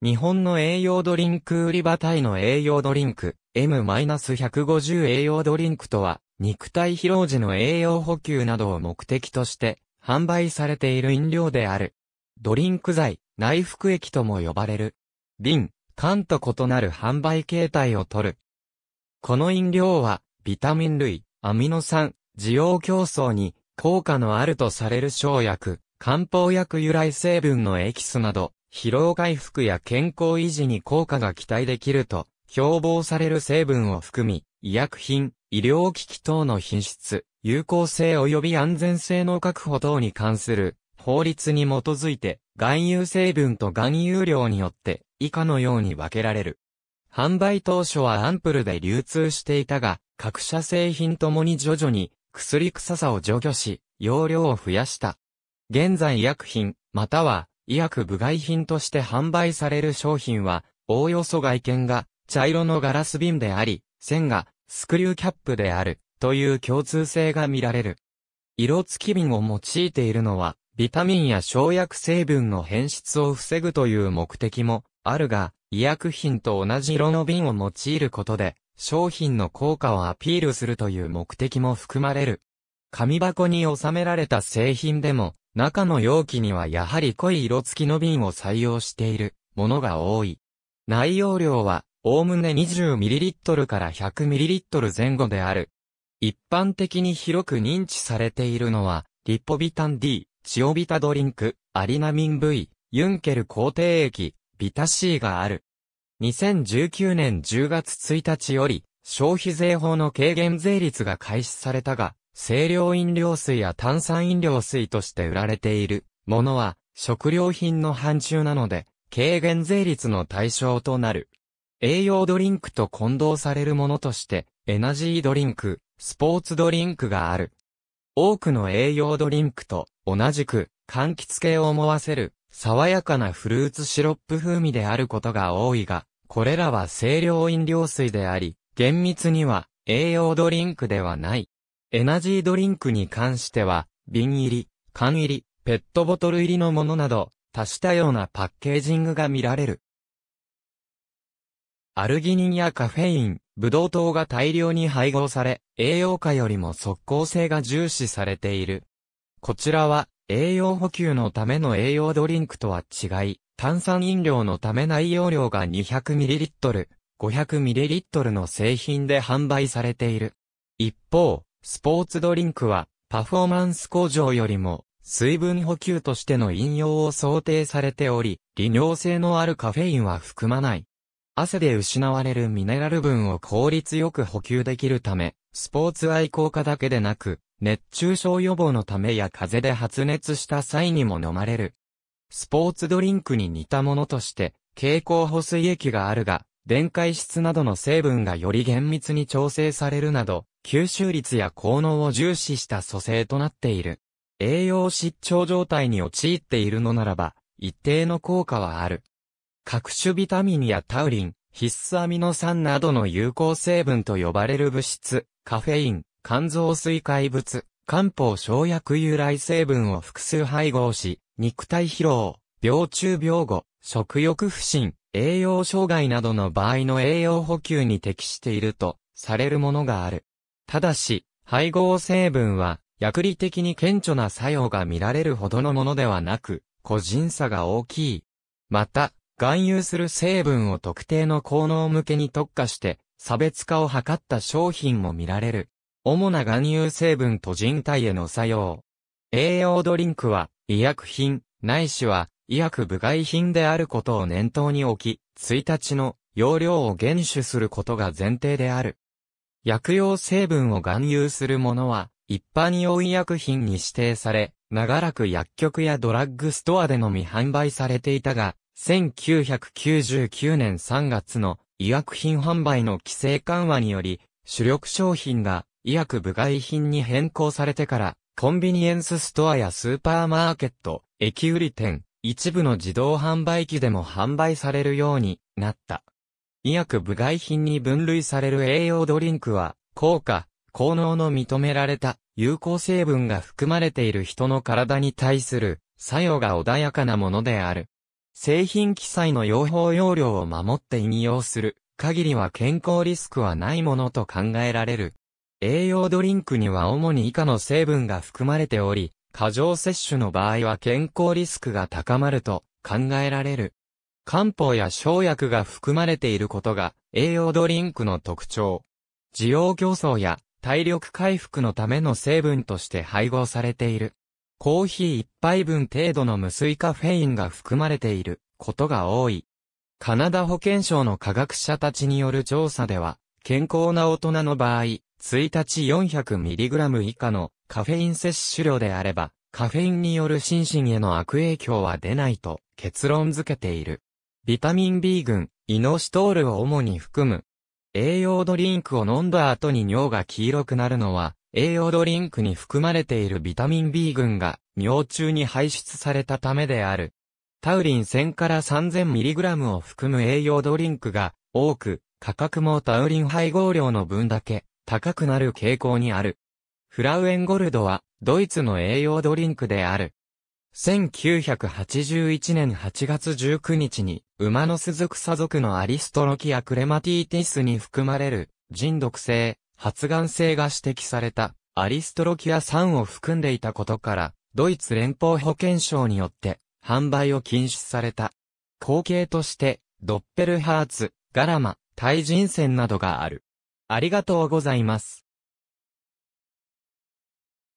日本の栄養ドリンク売り場体の栄養ドリンク、M-150 栄養ドリンクとは、肉体疲労時の栄養補給などを目的として、販売されている飲料である。ドリンク剤、内服液とも呼ばれる。瓶、缶と異なる販売形態をとる。この飲料は、ビタミン類、アミノ酸、需要競争に、効果のあるとされる生薬、漢方薬由来成分のエキスなど、疲労回復や健康維持に効果が期待できると、標榜される成分を含み、医薬品、医療機器等の品質、有効性及び安全性の確保等に関する法律に基づいて、含有成分と含有量によって以下のように分けられる。販売当初はアンプルで流通していたが、各社製品ともに徐々に薬臭さを除去し、容量を増やした。現在医薬品、または医薬部外品として販売される商品は、おおよそ外見が茶色のガラス瓶であり、線がスクリューキャップであるという共通性が見られる。色付き瓶を用いているのは、ビタミンや生薬成分の変質を防ぐという目的もあるが、医薬品と同じ色の瓶を用いることで、商品の効果をアピールするという目的も含まれる。紙箱に収められた製品でも、中の容器にはやはり濃い色付きの瓶を採用しているものが多い。内容量は、おおむね 20ml から 100ml 前後である。一般的に広く認知されているのは、リポビタン D、チオビタドリンク、アリナミン V、ユンケル抗定液、ビタ C がある。2019年10月1日より、消費税法の軽減税率が開始されたが、清涼飲料水や炭酸飲料水として売られているものは食料品の範疇なので軽減税率の対象となる。栄養ドリンクと混同されるものとしてエナジードリンク、スポーツドリンクがある。多くの栄養ドリンクと同じく柑橘系を思わせる爽やかなフルーツシロップ風味であることが多いが、これらは清涼飲料水であり、厳密には栄養ドリンクではない。エナジードリンクに関しては、瓶入り、缶入り、ペットボトル入りのものなど、多種多様なパッケージングが見られる。アルギニンやカフェイン、ブドウ糖が大量に配合され、栄養価よりも速効性が重視されている。こちらは、栄養補給のための栄養ドリンクとは違い、炭酸飲料のため内容量が 200ml、500ml の製品で販売されている。一方、スポーツドリンクは、パフォーマンス向上よりも、水分補給としての飲用を想定されており、利尿性のあるカフェインは含まない。汗で失われるミネラル分を効率よく補給できるため、スポーツ愛好家だけでなく、熱中症予防のためや風邪で発熱した際にも飲まれる。スポーツドリンクに似たものとして、蛍光補水液があるが、電解質などの成分がより厳密に調整されるなど、吸収率や効能を重視した組成となっている。栄養失調状態に陥っているのならば、一定の効果はある。各種ビタミンやタウリン、必須アミノ酸などの有効成分と呼ばれる物質、カフェイン、肝臓水解物、漢方生薬由来成分を複数配合し、肉体疲労、病中病後、食欲不振、栄養障害などの場合の栄養補給に適しているとされるものがある。ただし、配合成分は薬理的に顕著な作用が見られるほどのものではなく、個人差が大きい。また、含有する成分を特定の効能向けに特化して、差別化を図った商品も見られる。主な含有成分と人体への作用。栄養ドリンクは、医薬品、ないしは、医薬部外品であることを念頭に置き、1日の容量を厳守することが前提である。薬用成分を含有するものは、一般用医薬品に指定され、長らく薬局やドラッグストアでのみ販売されていたが、1999年3月の医薬品販売の規制緩和により、主力商品が医薬部外品に変更されてから、コンビニエンスストアやスーパーマーケット、駅売り店、一部の自動販売機でも販売されるようになった。医薬部外品に分類される栄養ドリンクは、効果、効能の認められた有効成分が含まれている人の体に対する作用が穏やかなものである。製品記載の用法用量を守って引用する限りは健康リスクはないものと考えられる。栄養ドリンクには主に以下の成分が含まれており、過剰摂取の場合は健康リスクが高まると考えられる。漢方や生薬が含まれていることが栄養ドリンクの特徴。需要競争や体力回復のための成分として配合されている。コーヒー1杯分程度の無水カフェインが含まれていることが多い。カナダ保健省の科学者たちによる調査では、健康な大人の場合、1日 400mg 以下のカフェイン摂取量であれば、カフェインによる心身への悪影響は出ないと結論付けている。ビタミン B 群、イノシトールを主に含む。栄養ドリンクを飲んだ後に尿が黄色くなるのは、栄養ドリンクに含まれているビタミン B 群が尿中に排出されたためである。タウリン1000から 3000mg を含む栄養ドリンクが多く、価格もタウリン配合量の分だけ高くなる傾向にある。フラウエンゴルドは、ドイツの栄養ドリンクである。1981年8月19日に、馬の鈴草族のアリストロキアクレマティティスに含まれる、人毒性、発がん性が指摘された、アリストロキア酸を含んでいたことから、ドイツ連邦保健省によって、販売を禁止された。後継として、ドッペルハーツ、ガラマ、タイ人線などがある。ありがとうございます。